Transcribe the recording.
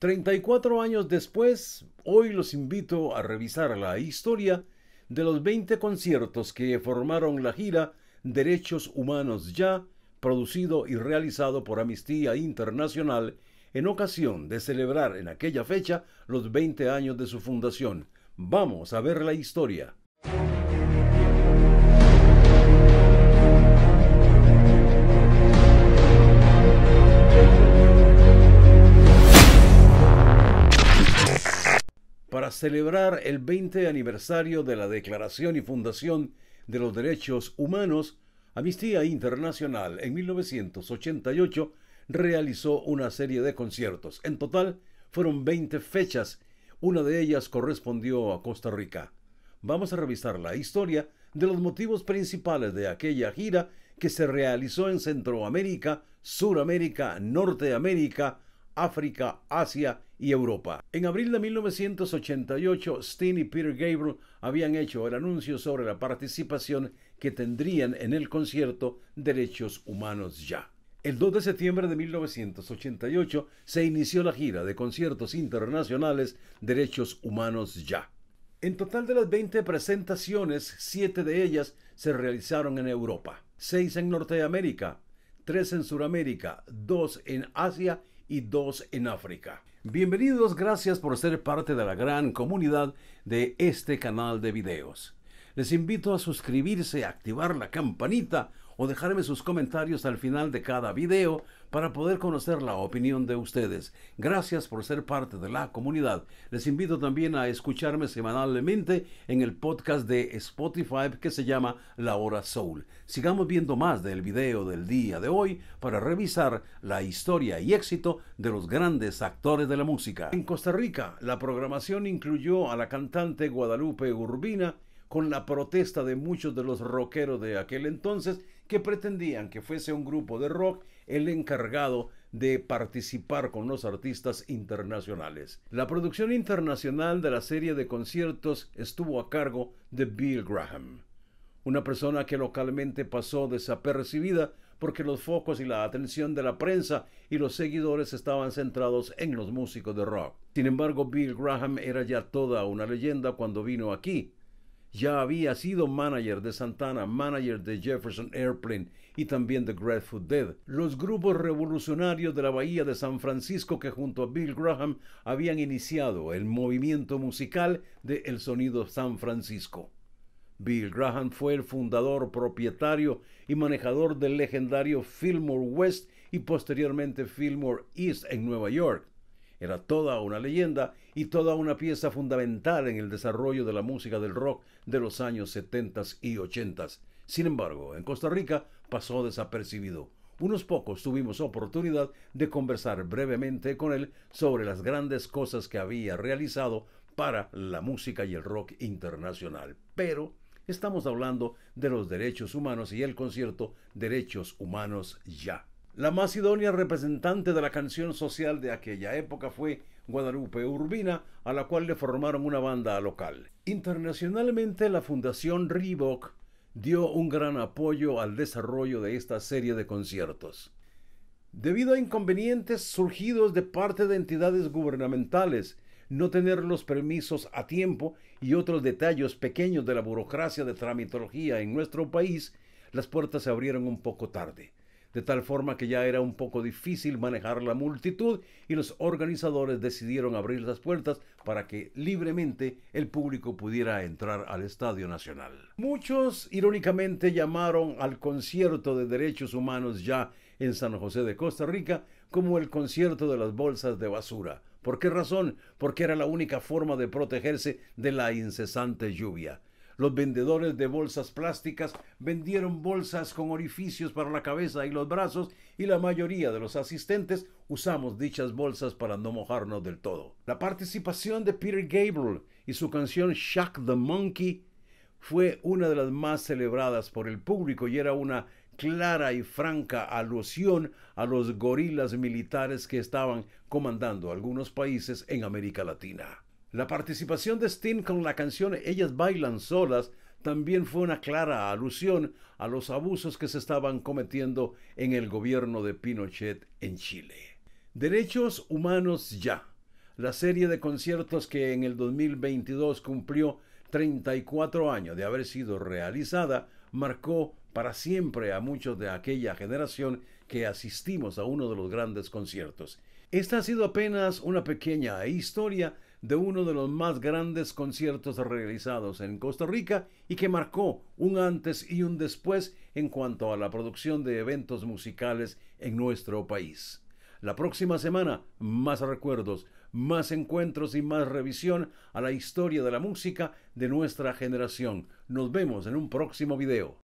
34 años después, hoy los invito a revisar la historia de los 20 conciertos que formaron la gira Derechos Humanos Ya, producido y realizado por Amnistía Internacional en ocasión de celebrar en aquella fecha los 20 años de su fundación. Vamos a ver la historia. para celebrar el 20 aniversario de la Declaración y Fundación de los Derechos Humanos, Amnistía Internacional en 1988 realizó una serie de conciertos. En total fueron 20 fechas, una de ellas correspondió a Costa Rica. Vamos a revisar la historia de los motivos principales de aquella gira que se realizó en Centroamérica, Suramérica, Norteamérica, África, Asia y Europa. En abril de 1988, Steen y Peter Gabriel habían hecho el anuncio sobre la participación que tendrían en el concierto Derechos Humanos Ya. El 2 de septiembre de 1988 se inició la gira de conciertos internacionales Derechos Humanos Ya. En total de las 20 presentaciones, 7 de ellas se realizaron en Europa, 6 en Norteamérica, 3 en Sudamérica, 2 en Asia y 2 en África. Bienvenidos, gracias por ser parte de la gran comunidad de este canal de videos. Les invito a suscribirse, activar la campanita o dejarme sus comentarios al final de cada video para poder conocer la opinión de ustedes. Gracias por ser parte de la comunidad. Les invito también a escucharme semanalmente en el podcast de Spotify que se llama La Hora Soul. Sigamos viendo más del video del día de hoy para revisar la historia y éxito de los grandes actores de la música. En Costa Rica, la programación incluyó a la cantante Guadalupe Urbina con la protesta de muchos de los rockeros de aquel entonces que pretendían que fuese un grupo de rock el encargado de participar con los artistas internacionales. La producción internacional de la serie de conciertos estuvo a cargo de Bill Graham, una persona que localmente pasó desapercibida porque los focos y la atención de la prensa y los seguidores estaban centrados en los músicos de rock. Sin embargo, Bill Graham era ya toda una leyenda cuando vino aquí ya había sido manager de Santana, manager de Jefferson Airplane y también de Grateful Dead, los grupos revolucionarios de la Bahía de San Francisco que junto a Bill Graham habían iniciado el movimiento musical de El Sonido San Francisco. Bill Graham fue el fundador, propietario y manejador del legendario Fillmore West y posteriormente Fillmore East en Nueva York, era toda una leyenda y toda una pieza fundamental en el desarrollo de la música del rock de los años 70 y 80. Sin embargo, en Costa Rica pasó desapercibido. Unos pocos tuvimos oportunidad de conversar brevemente con él sobre las grandes cosas que había realizado para la música y el rock internacional. Pero estamos hablando de los derechos humanos y el concierto Derechos Humanos Ya. La más idónea representante de la canción social de aquella época fue Guadalupe Urbina, a la cual le formaron una banda local. Internacionalmente, la Fundación Reebok dio un gran apoyo al desarrollo de esta serie de conciertos. Debido a inconvenientes surgidos de parte de entidades gubernamentales, no tener los permisos a tiempo y otros detalles pequeños de la burocracia de tramitología en nuestro país, las puertas se abrieron un poco tarde de tal forma que ya era un poco difícil manejar la multitud y los organizadores decidieron abrir las puertas para que libremente el público pudiera entrar al Estadio Nacional. Muchos irónicamente llamaron al concierto de derechos humanos ya en San José de Costa Rica como el concierto de las bolsas de basura. ¿Por qué razón? Porque era la única forma de protegerse de la incesante lluvia. Los vendedores de bolsas plásticas vendieron bolsas con orificios para la cabeza y los brazos y la mayoría de los asistentes usamos dichas bolsas para no mojarnos del todo. La participación de Peter Gabriel y su canción Shock the Monkey fue una de las más celebradas por el público y era una clara y franca alusión a los gorilas militares que estaban comandando algunos países en América Latina. La participación de Sting con la canción Ellas bailan solas también fue una clara alusión a los abusos que se estaban cometiendo en el gobierno de Pinochet en Chile. Derechos Humanos Ya, la serie de conciertos que en el 2022 cumplió 34 años de haber sido realizada, marcó para siempre a muchos de aquella generación que asistimos a uno de los grandes conciertos. Esta ha sido apenas una pequeña historia de uno de los más grandes conciertos realizados en Costa Rica y que marcó un antes y un después en cuanto a la producción de eventos musicales en nuestro país. La próxima semana, más recuerdos, más encuentros y más revisión a la historia de la música de nuestra generación. Nos vemos en un próximo video.